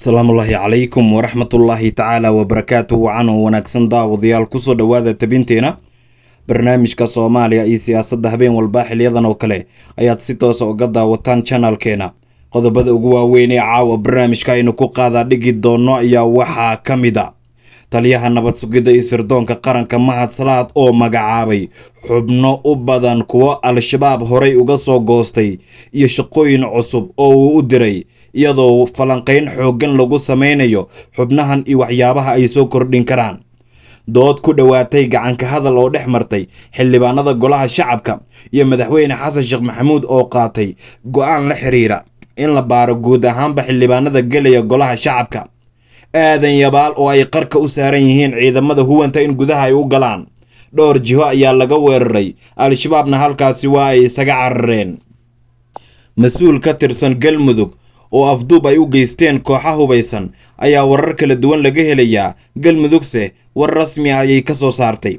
asalaamullaahi calaykum waraxmatullaahi tacaala wabarakaatu wacan oo wanaagsan daawadayaal kusoo dhowaada tabinteena barnaamijka soomaaliya iyo siyaasadda habeen walba xiliyadan oo kale ayaad si toosa ah uga daawataan janalkeena qodobada ugu waaweyn ee caawa barnaamijka aynu ku qaadaa dhigi doonno ayaa waxaa ka mid a ah. taliyaha nabad sugidda iyo sirdoonka qaranka mahad salaad oo magacaabay xubno u badan kuwo al-shabaab horay uga soo goostay iyo shaqooyin cusub oo uu u diray iyadoo falanqayn xooggan lagu samaynayo xubnahan iyo waxyaabaha ay soo kordhin karaan dood ku dhowaatay gacanka hadal oo dhex martay xildhibaanada golaha shacabka iyo madaxweyne xasan sheekh maxamuud oo qaatay go'aan la xiriira in la baaro guud ahaanba xildhibaanada gelaya golaha shacabka aadan yabaal oo ay qarka u saaran yihiin ciidamada huwanta in gudaha ay u galaan dhowr jiho ayaa laga weeraray al-shabaabna halkaasi waa ay isaga carareen mas-uul ka tirsan galmudug oo afduub ay u geysteen kooxa hubaysan ayaa warar kala duwan laga helayaa galmudugse war rasmi ah ayay ka soo saartay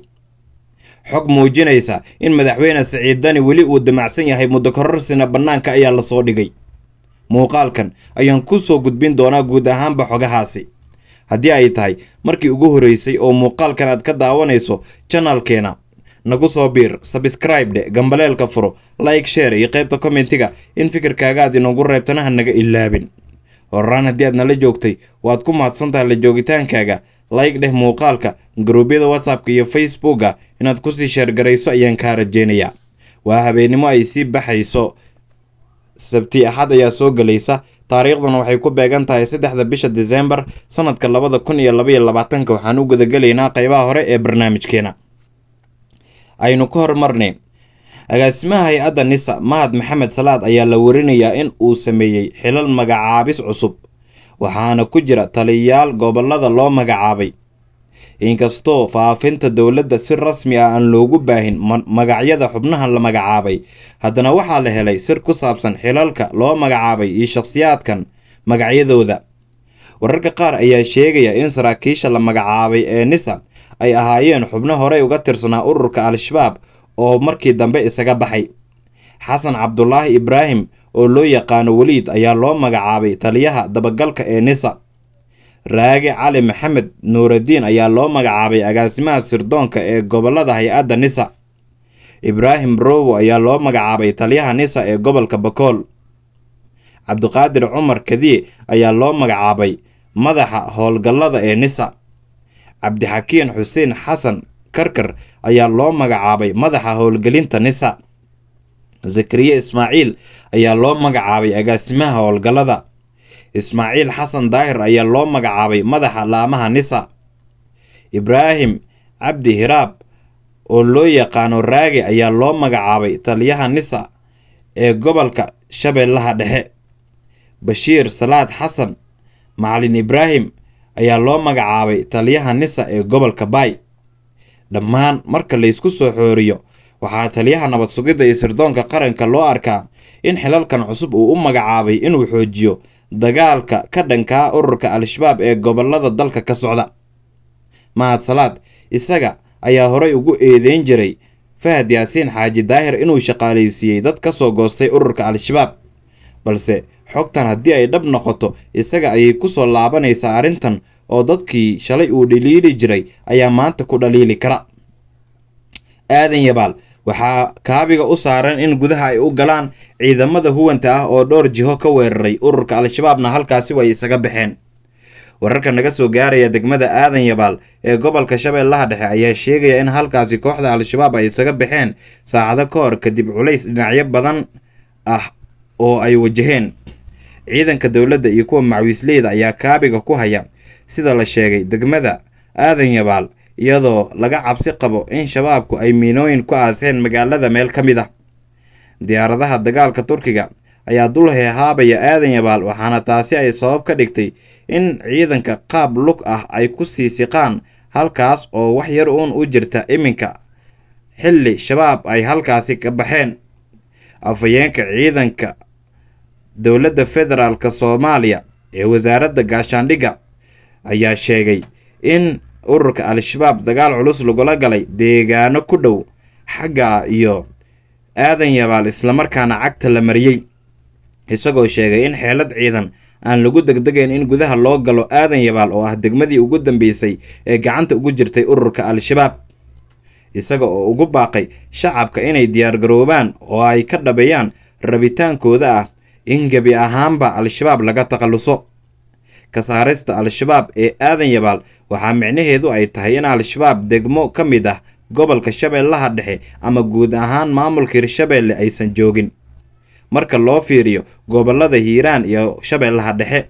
xog muujinaysa in madaxweyne siciiddani weli uu damacsan yahay muddokororsiina bannaanka ayaa lasoo dhigay muuqaalkan ayaan ku soo gudbin doonaa guud ahaanba xogahaasi haddii ay tahay markii ugu horraysay oo muuqaalkan aad ka daawanayso janaalkeena nagu soo biir sabskraibdhe gambaleelka furo like sheer iyo qaybta kommentiga in fikirkaaga aad inoogu reebtana ha naga ilaabin horraan haddii aad nala joogtay waad ku mahadsantaha la joogitaankaaga like dheh muuqaalka garuubyada whatsappka iyo facebooka inaad ku sii sheergarayso ayaan kaa rajeynayaa waa habeennimo ay sii baxayso sabti axad ayaa soo gelaysa taariikhduna waxay ku beegan tahay saddexda bisha disembar sanadka labada kun iyo labaiyo labaatanka waxaan u gudagelaynaa qaybaha hore ee barnaamijkeena aynu ka hormarnay agaasimaha hay-adda nisa mahad maxamed salaad ayaa la warinayaa in uu sameeyey xilal magacaabis cusub waxaana ku jira taliyayaal gobollada loo magacaabay inkastoo faafinta dowladda si rasmi ah aan loogu baahin magacyada xubnaha la magacaabay haddana waxaa la helay sir ku saabsan xilalka loo magacaabay iyo shakhsiyaadkan magacyadooda wararka qaar ayaa sheegaya in saraakiisha la magacaabay ee nisa ay ahaayeen xubno horey uga tirsanaa ururka al-shabaab oo markii dambe isaga baxay xasan cabdulaahi ibraahim oo loo yaqaano weliid ayaa loo magacaabay taliyaha dabagalka ee nisa raage cali maxamed nuuraddiin ayaa loo magacaabay agaasimaha sirdoonka ee gobollada hay-adda nisa ibraahim rowo ayaa loo magacaabay taliyaha nisa ee gobolka bakool cabdiqaadir cumar kadiye ayaa loo magacaabay madaxa howlgallada ee nisa cabdixakiin xuseen xasan karkar ayaa loo magacaabay madaxa howlgelinta nisa zakariye ismaaciil ayaa loo magacaabay agaasimaha howlgallada ismaaciil xasan daahir ayaa loo magacaabay madaxa laamaha nisa ibraahim cabdi hiraab oo loo yaqaano raage ayaa loo magacaabay taliyaha nisa ee gobolka shabeellaha dhexe bashiir salaad xasan macalin ibraahim ayaa loo magacaabay taliyaha nisa ee gobolka baay dhammaan marka laysku soo xooriyo waxaa taliyaha nabad sugidda iyo sirdoonka qaranka loo arkaa in xilalkan cusub uu u magacaabay inuu xoojiyo dagaalka ka dhankaa ururka al-shabaab ee gobollada dalka ka socda mahad salaad isaga ayaa horay ugu eedeyn jiray fahad yaasiin xaaji daahir inuu shaqaalaysiiyey dad ka soo goostay ururka al-shabaab balse xogtan haddii ay dhab noqoto isaga ayay ku soo laabanaysaa arrintan oo dadkii shalay uu dhaliili jiray ayaa maanta ku dhaliili kara aadan yabaal waxaa kaabiga u saaran in gudaha ay u galaan ciidamada huwanta ah oo dhowr jiho ka weeraray ururka al-shabaabna halkaasi way isaga baxeen wararka naga soo gaaraya degmada aadan yabaal ee gobolka shabeellaha dhexe ayaa sheegaya in halkaasi kooxda al-shabaab ay isaga baxeen saacado ka hor kadib culays dhinacyo badan ah oo ay wajaheen ciidanka dowladda iyo kuwa macwiisleyda ayaa kaabiga ku haya sida la sheegay degmada aadan yabaal iyadoo laga cabsi qabo in shabaabku ay miinooyin ku aaseen magaalada meel ka mid ah diyaaradaha dagaalka turkiga ayaa dul heehaabaya aadan yabaal waxaana taasi ay sabab ka dhigtay in ciidanka qaab lug ah ay ku sii siqaan halkaas oo wax yar uun u jirta iminka xilli shabaab ay halkaasi ka baxeen afhayeenka ciidanka dowladda federaalka soomaaliya ee wasaaradda gaashaandhigga ayaa sheegay in ururka al-shabaab dagaal culus lagula galay deegaano ku dhow xagga iyo aadan yabaal islamarkaana cagta la mariyey isagoo sheegay in xeelad ciidan aan lagu degdegayn in gudaha loo galo aadan yabaal oo ah degmadii ugu dambeysay ee gacanta ugu jirtay ururka al-shabaab isaga oo ugu baaqay shacabka inay diyaar garoobaan oo ay ka dhabeeyaan rabitaankooda ah in gebi ahaanba al-shabaab laga takhalluso ka saarista al-shabaab ee aadan yabaal waxaa micnaheedu ay tahay in al-shabaab degmo ka mid ah gobolka shabeellaha dhexe ama guud ahaan maamulka hirshabeelle aysan joogin marka loo fiiriyo gobollada hiiraan iyo shabeellaha dhexe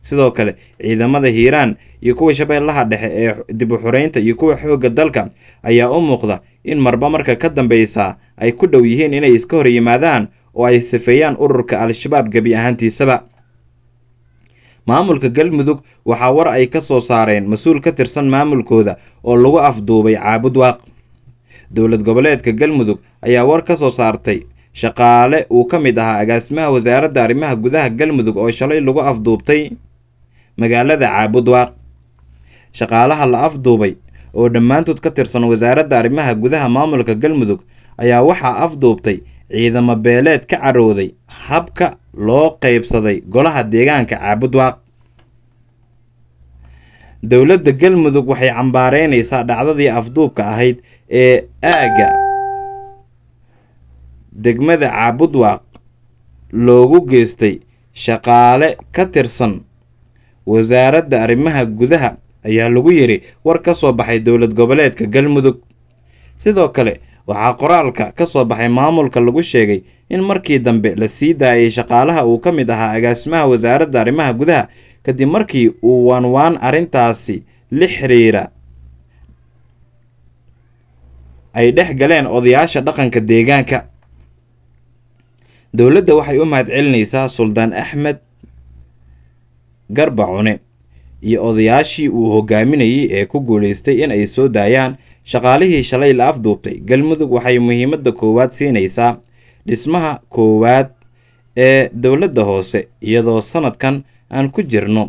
sidoo kale ciidamada hiiraan iyo kuwa shabeellaha dhexe ee dib u xoreynta iyo kuwa xoogga dalka ayaa u muuqda in marba marka ka dambaysa ay ku dhow yihiin inay iska hor yimaadaan oo ay sifeeyaan ururka al-shabaab gebi ahaantiisaba maamulka galmudug waxaa war ay ka soo saareen mas-uul ka tirsan maamulkooda oo lagu afduubay caabud waaq dowlad goboleedka galmudug ayaa war ka soo saartay shaqaale uu ka mid ahaa agaasimaha wasaaradda arrimaha gudaha galmudug oo shalay lagu afduubtay magaalada caabud waaq shaqaalaha la afduubay oo dhammaantood ka tirsan wasaaradda arrimaha gudaha maamulka galmudug ayaa waxaa afduubtay ciidamo beeleed ka carowday habka loo qaybsaday golaha deegaanka caabudwaaq dowladda galmudug waxay cambaaraynaysaa dhacdadii afduubka ahayd ee aagga degmada caabudwaaq loogu geystay shaqaale ka tirsan wasaaradda arrimaha gudaha ayaa lagu yidhi war ka soo baxay dowlad goboleedka galmudug sidoo kale waxaa qoraalka ka soo baxay maamulka lagu sheegay in markii dambe la sii daayay shaqaalaha uu ka mid ahaa agaasimaha wasaaradda arrimaha gudaha kadib markii uu waanwaan arrintaasi la xiriira ay dhex galeen odayaasha dhaqanka deegaanka dowladda waxay u mahad celinaysaa suldaan axmed garbacune iyo odayaashii uu hogaaminayey ee ku guulaystay in ay soo daayaan shaqaalihii shalay la afduubtay galmudug waxay muhiimadda koowaad siinaysaa dhismaha koowaad ee dowladda hoose iyadoo sannadkan aan ku jirno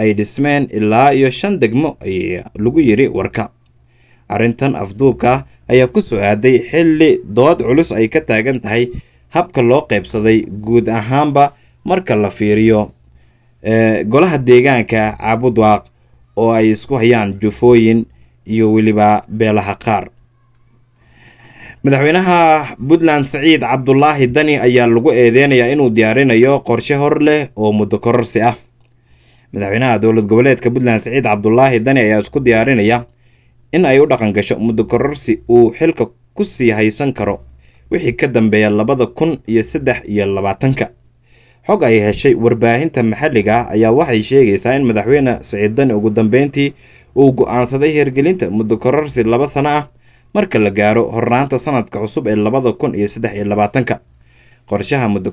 ay dhismeen ilaa iyo shan degmo ay lagu yidhi warka arrintan afduubka ayaa ku soo aaday xilli dood culus ay ka taagan tahay habka loo qaybsaday guud ahaanba marka la fiiriyo golaha deegaanka caabudwaaq oo ay isku hayaan jufooyin iyo weliba beelaha qaar madaxweynaha puntland saciid cabdulaahi dani ayaa lagu eedeynayaa inuu diyaarinayo qorshe hor leh oo muddo kororsi ah madaxweynaha dowlad goboleedka puntland saciid cabdulaahi dani ayaa isku diyaarinaya in ay u dhaqan gasho muddo kororsi uu xilka ku sii haysan karo wixii ka dambeeya labada kun iyo saddex iyo labaatanka xog ay heshay warbaahinta maxalliga ah ayaa waxay sheegaysaa in madaxweyne siciidani ugu dambeyntii uu go'aansaday hirgelinta muddo kororsi laba sano ah marka la gaaro hornaanta sanadka cusub ee labada kun iyo saddex iyo labaatanka qorshaha muddo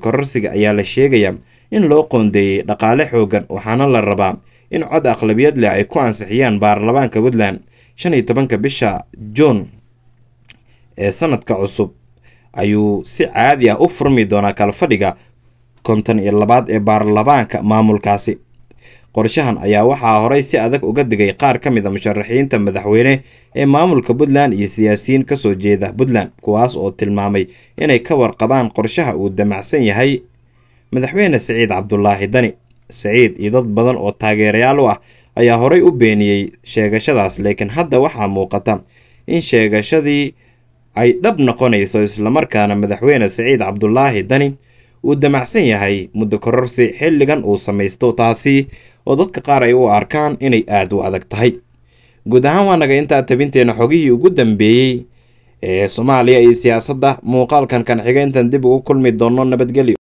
ayaa la sheegayaa in loo qoondeeyey dhaqaale xoogan waxaana la rabaa in cod aqlabiyad leh ay ku ansixiyaan baarlamaanka puntland shan iyo tobanka bisha juun ee sanadka cusub ayuu si caadi ah u furmi doonaa kalfadhiga konton iyo labaad ee baarlamaanka maamulkaasi qorshahan ayaa waxaa horey si adag uga digay qaar ka mid a ah musharaxiinta madaxweyne ee maamulka puntland iyo siyaasiyiin ka soo jeeda puntland kuwaas oo tilmaamay inay ka warqabaan qorshaha uu damacsan yahay madaxweyne siciid cabdulaahi dani siciid iyo dad badan oo taageerayaal u ah ayaa horey u beeniyey sheegashadaas laakiin hadda waxaa muuqata in sheegashadii ay dhab noqonayso islamarkaana madaxweyne siciid cabdulaahi dani uu damacsan yahay muddo kororsi xilligan uu samaysto taasi oo dadka qaar ay u arkaan inay aada u adag tahay guud ahaan waa naga intaa tabinteena xogihii ugu dambeeyey ee soomaaliya iyo siyaasadda muuqaalkan kan xiga intaan dib ugu kulmi doono nabadgelyo